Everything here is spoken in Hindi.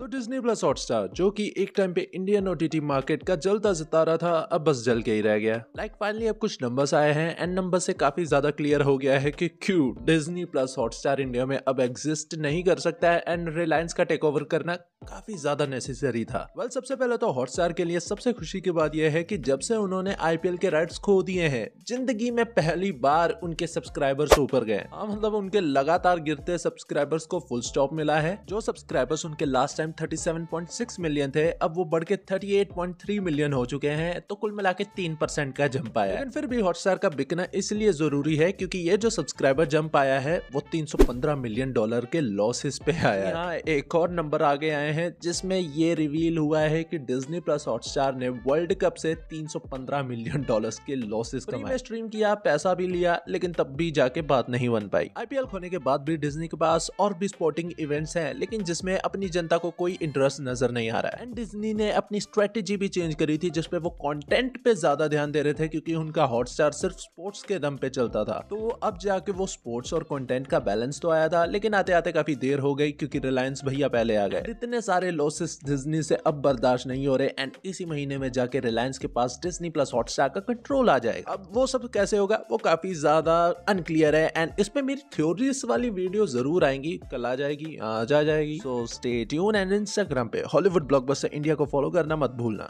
तो डिजनी प्लस हॉटस्टार जो कि एक टाइम पे इंडियन ओ मार्केट का जलता सितारा था अब बस जल के ही रह गया लाइक like फाइनली अब कुछ नंबर्स आए हैं एंड नंबर से काफी ज्यादा क्लियर हो गया है कि क्यों डिजनी प्लस हॉटस्टार इंडिया में अब एग्जिस्ट नहीं कर सकता है एंड रिलायंस का टेक ओवर करना काफी ज्यादा नेसेसरी था वेल well, सबसे पहले तो हॉटस्टार के लिए सबसे खुशी की बात यह है की जब से उन्होंने आई के राइट खो दिए है जिंदगी में पहली बार उनके सब्सक्राइबर्स ऊपर गए हाँ, मतलब उनके लगातार गिरते सब्सक्राइबर्स को फुल स्टॉप मिला है जो सब्सक्राइबर्स उनके लास्ट टाइम तकरीबन 37.6 मिलियन थे अब वो बढ़ के 38.3 मिलियन हो चुके हैं तो कुल मिला के तीन परसेंट का जंप आया लेकिन फिर भी हॉटस्टार का बिकना इसलिए जरूरी है क्योंकि ये जो सब्सक्राइबर जंप आया है वो 315 मिलियन डॉलर के लॉसेस पे आया है एक और नंबर आगे आए हैं जिसमें ये रिवील हुआ है कि डिज्नी प्लस हॉटस्टार ने वर्ल्ड कप से 315 मिलियन डॉलर्स के लॉसेस तो कमाए स्ट्रीम किया पैसा भी लिया लेकिन तब भी जाके बात नहीं बन पाई आईपीएल खोने के बाद भी डिज्नी के पास और भी स्पोर्टिंग इवेंट्स हैं लेकिन जिसमें अपनी जनता को कोई इंटरेस्ट नजर नहीं आ रहा है एंड डिज्नी ने अपनी स्ट्रेटेजी भी चेंज करी थी जिसपे वो कॉन्टेंट पे ज्यादा ध्यान दे रहे थे क्योंकि उनका हॉटस्टार सिर्फ स्पोर्ट्स के दम पे चलता था तो अब जाके वो स्पोर्ट्स और कॉन्टेंट का बैलेंस तो आया था लेकिन आते आते काफी देर हो गई क्योंकि रिलायंस भैया पहले आ गए इतने सारे लॉसेस डिज्नी से अब बर्दाश्त नहीं हो रहे एंड इसी महीने में जाके रिलायंस के पास डिज्नी प्लस हॉटस्टार का कंट्रोल आ जाएगा अब वो सब कैसे होगा वो काफी ज्यादा अनक्लियर है एंड इसमें मेरी थ्योरीज वाली वीडियो जरूर आएंगी कल आ जाएगी आज आ जाएगी so stay tune and and Instagram पे हॉलीवुड ब्लॉकबस्टर इंडिया को फॉलो करना मत भूलना